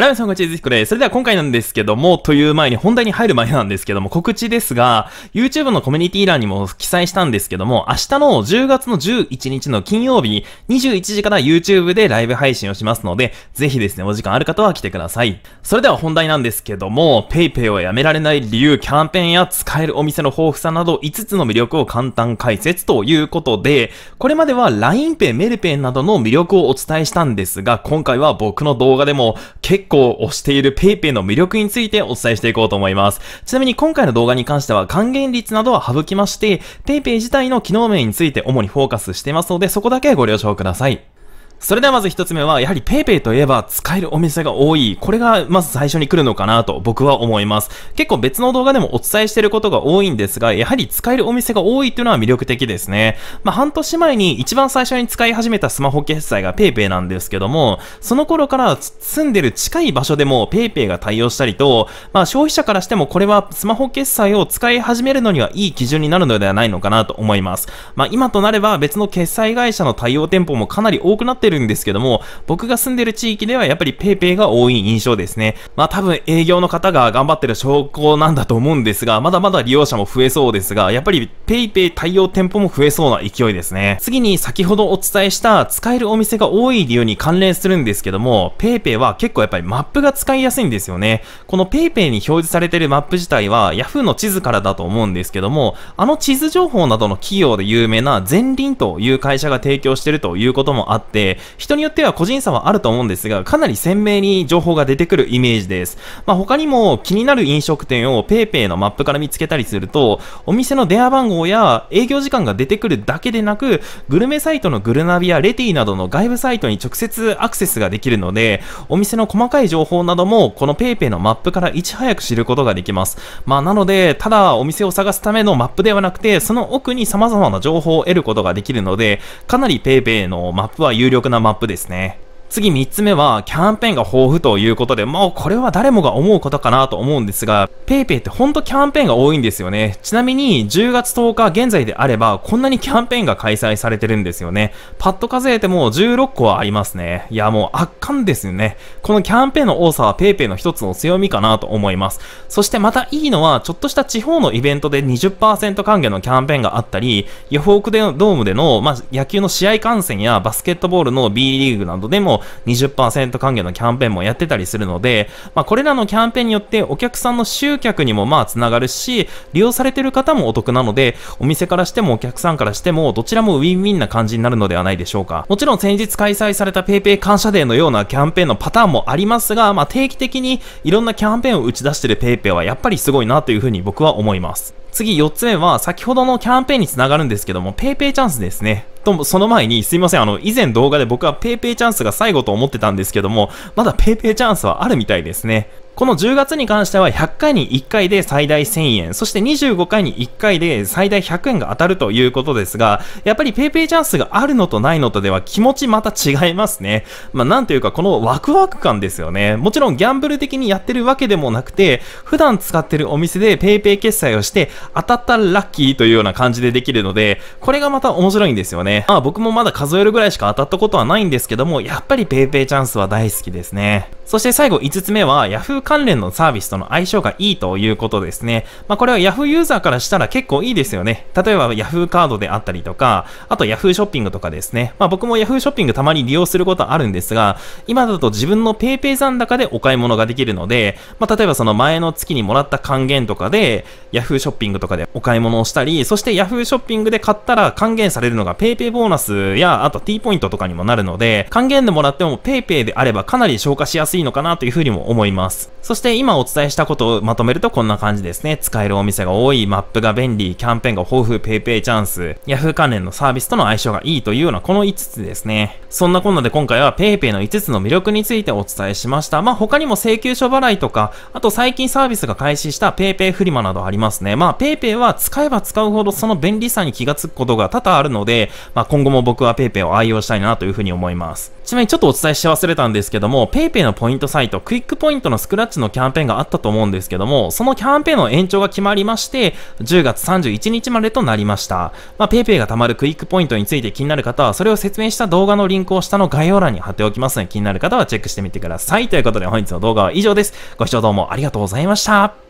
らみさん、こんにちは、ずひこです。それでは今回なんですけども、という前に、本題に入る前なんですけども、告知ですが、YouTube のコミュニティ欄にも記載したんですけども、明日の10月の11日の金曜日、21時から YouTube でライブ配信をしますので、ぜひですね、お時間ある方は来てください。それでは本題なんですけども、PayPay をやめられない理由、キャンペーンや使えるお店の豊富さなど、5つの魅力を簡単解説ということで、これまでは LINEPay、メルペイなどの魅力をお伝えしたんですが、今回は僕の動画でも、結結構推している PayPay の魅力についてお伝えしていこうと思います。ちなみに今回の動画に関しては還元率などは省きまして、PayPay 自体の機能面について主にフォーカスしてますので、そこだけご了承ください。それではまず1つ目は、やはり PayPay といえば使えるお店が多い。これがまず最初に来るのかなと僕は思います。結構別の動画でもお伝えしてることが多いんですが、やはり使えるお店が多いっていうのは魅力的ですね。まあ、半年前に一番最初に使い始めたスマホ決済が PayPay なんですけども、その頃から住んでる近い場所でも PayPay が対応したりと、まあ、消費者からしてもこれはスマホ決済を使い始めるのにはいい基準になるのではないのかなと思います。まあ、今となれば別の決済会社の対応店舗もかなり多くなっているるんですけども、僕が住んでる地域ではやっぱり PayPay が多い印象ですね。まあ多分営業の方が頑張ってる証拠なんだと思うんですが、まだまだ利用者も増えそうですが、やっぱり PayPay 対応店舗も増えそうな勢いですね。次に先ほどお伝えした使えるお店が多い理由に関連するんですけども、PayPay は結構やっぱりマップが使いやすいんですよね。この PayPay に表示されてるマップ自体は Yahoo の地図からだと思うんですけども、あの地図情報などの企業で有名な前輪という会社が提供してるということもあって、人によっては個人差はあると思うんですが、かなり鮮明に情報が出てくるイメージです。まあ、他にも気になる飲食店を PayPay のマップから見つけたりすると、お店の電話番号や営業時間が出てくるだけでなく、グルメサイトのグルナビやレティなどの外部サイトに直接アクセスができるので、お店の細かい情報なども、この PayPay のマップからいち早く知ることができます。まあ、なので、ただお店を探すためのマップではなくて、その奥に様々な情報を得ることができるので、かなり PayPay のマップは有力なマップですね。次3つ目は、キャンペーンが豊富ということで、もうこれは誰もが思うことかなと思うんですが、PayPay ってほんとキャンペーンが多いんですよね。ちなみに、10月10日現在であれば、こんなにキャンペーンが開催されてるんですよね。パッと数えても16個はありますね。いや、もう圧巻ですよね。このキャンペーンの多さは PayPay の一つの強みかなと思います。そしてまたいいのは、ちょっとした地方のイベントで20%還元のキャンペーンがあったり、ヤフオクでドームでの、まあ、野球の試合観戦やバスケットボールの B リーグなどでも、20%還元のキャンペーンもやってたりするので、まあ、これらのキャンペーンによってお客さんの集客にもまあつながるし、利用されてる方もお得なので、お店からしてもお客さんからしても、どちらもウィンウィンな感じになるのではないでしょうか。もちろん先日開催された PayPay 感謝デーのようなキャンペーンのパターンもありますが、まあ、定期的にいろんなキャンペーンを打ち出してる PayPay はやっぱりすごいなというふうに僕は思います。次4つ目は先ほどのキャンペーンにつながるんですけども PayPay チャンスですね。と、その前に、すいません、あの、以前動画で僕は PayPay チャンスが最後と思ってたんですけども、まだ PayPay チャンスはあるみたいですね。この10月に関しては100回に1回で最大1000円、そして25回に1回で最大100円が当たるということですが、やっぱり PayPay チャンスがあるのとないのとでは気持ちまた違いますね。まあなんというかこのワクワク感ですよね。もちろんギャンブル的にやってるわけでもなくて、普段使ってるお店で PayPay 決済をして当たったらラッキーというような感じでできるので、これがまた面白いんですよね。まあ僕もまだ数えるぐらいしか当たったことはないんですけども、やっぱり PayPay チャンスは大好きですね。そして最後5つ目は Yahoo 関連のサービスとの相性がいいということですね。まあ、これは Yahoo ユーザーからしたら結構いいですよね。例えば Yahoo カードであったりとか、あと Yahoo ショッピングとかですね。まあ、僕も Yahoo ショッピングたまに利用することあるんですが、今だと自分の PayPay 残高でお買い物ができるので、まあ、例えばその前の月にもらった還元とかで Yahoo ショッピングとかでお買い物をしたり、そして Yahoo ショッピングで買ったら還元されるのが PayPay ボーナスやあと T ポイントとかにもなるので、還元でもらっても PayPay であればかなり消化しやすい安いのかなというふうにも思います。そして今お伝えしたことをまとめるとこんな感じですね。使えるお店が多い、マップが便利、キャンペーンが豊富、PayPay チャンス、Yahoo 関連のサービスとの相性がいいというようなこの5つですね。そんなこんなで今回は PayPay の5つの魅力についてお伝えしました。まあ他にも請求書払いとか、あと最近サービスが開始した PayPay フリマなどありますね。まあ PayPay は使えば使うほどその便利さに気がつくことが多々あるので、まあ今後も僕は PayPay を愛用したいなというふうに思います。ちなみにちょっとお伝えし忘れたんですけども、PayPay のポイントポイントサイト、クイックポイントのスクラッチのキャンペーンがあったと思うんですけども、そのキャンペーンの延長が決まりまして、10月31日までとなりました。まあ、PayPay が貯まるクイックポイントについて気になる方は、それを説明した動画のリンクを下の概要欄に貼っておきますので、気になる方はチェックしてみてください。ということで、本日の動画は以上です。ご視聴どうもありがとうございました。